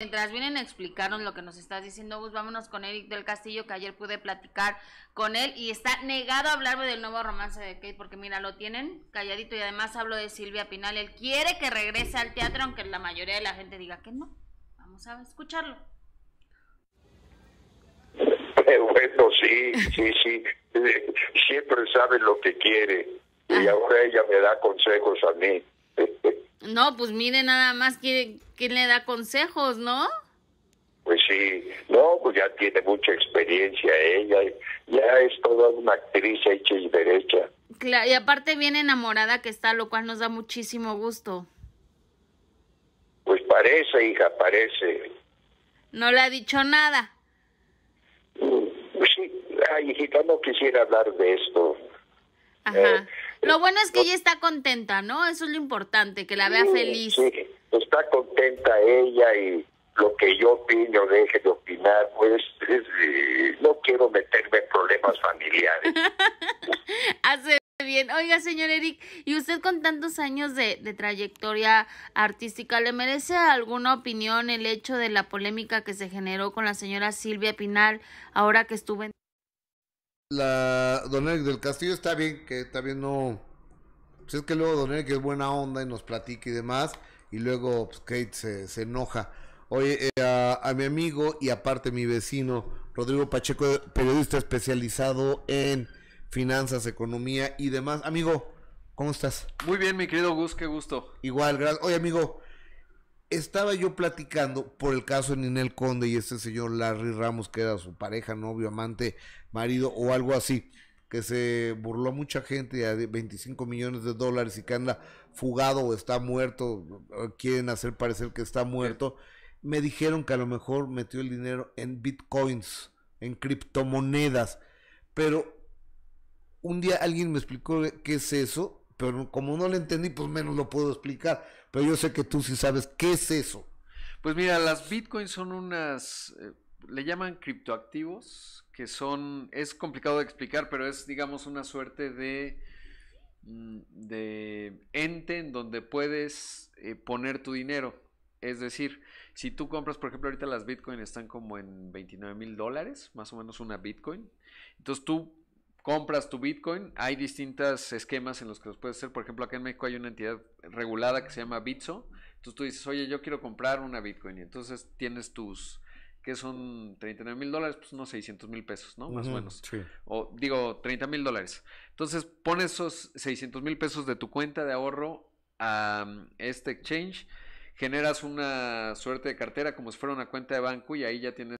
Mientras vienen a explicarnos lo que nos estás diciendo, Gus, vámonos con Eric del Castillo, que ayer pude platicar con él y está negado a hablarme del nuevo romance de Kate, porque mira, lo tienen calladito y además hablo de Silvia Pinal. Él quiere que regrese al teatro, aunque la mayoría de la gente diga que no. Vamos a escucharlo. bueno, sí, sí, sí. Eh, siempre sabe lo que quiere y ah. ahora ella me da consejos a mí. No, pues mire nada más quién, le da consejos, ¿no? Pues sí, no, pues ya tiene mucha experiencia ella, ya es toda una actriz hecha y derecha. Claro, y aparte bien enamorada que está, lo cual nos da muchísimo gusto. Pues parece, hija, parece. No le ha dicho nada. Mm, pues sí, ay, hijita, no quisiera hablar de esto. Eh, Ajá. lo eh, bueno es que ella está contenta, ¿no? Eso es lo importante, que la vea feliz. Sí, está contenta ella y lo que yo opino, deje de opinar, pues eh, no quiero meterme en problemas familiares. Hace bien. Oiga, señor Eric, ¿y usted con tantos años de, de trayectoria artística, ¿le merece alguna opinión el hecho de la polémica que se generó con la señora Silvia Pinal ahora que estuve en la Don Eric del Castillo está bien, que está bien no. Pues es que luego Don Eric es buena onda y nos platica y demás, y luego pues, Kate se, enoja. Oye, eh, a, a, mi amigo y aparte mi vecino, Rodrigo Pacheco, periodista especializado en finanzas, economía y demás. Amigo, ¿cómo estás? Muy bien, mi querido Gus, qué gusto. Igual, gracias. Oye, amigo, estaba yo platicando por el caso de Ninel Conde y este señor Larry Ramos, que era su pareja, novio, amante, marido o algo así, que se burló a mucha gente de 25 millones de dólares y que anda fugado o está muerto, quieren hacer parecer que está muerto. Me dijeron que a lo mejor metió el dinero en bitcoins, en criptomonedas, pero un día alguien me explicó qué es eso pero como no lo entendí, pues menos lo puedo explicar. Pero yo sé que tú sí sabes qué es eso. Pues mira, las bitcoins son unas, eh, le llaman criptoactivos, que son, es complicado de explicar, pero es digamos una suerte de, mm, de ente en donde puedes eh, poner tu dinero. Es decir, si tú compras, por ejemplo, ahorita las bitcoins están como en 29 mil dólares, más o menos una Bitcoin. Entonces tú compras tu Bitcoin, hay distintos esquemas en los que los puedes hacer. Por ejemplo, acá en México hay una entidad regulada que se llama Bitso. Entonces tú dices, oye, yo quiero comprar una Bitcoin. Y entonces tienes tus, que son 39 mil dólares, pues unos 600 mil pesos, ¿no? Más o menos. O digo, 30 mil dólares. Entonces pones esos 600 mil pesos de tu cuenta de ahorro a um, este exchange generas una suerte de cartera como si fuera una cuenta de banco y ahí ya tienes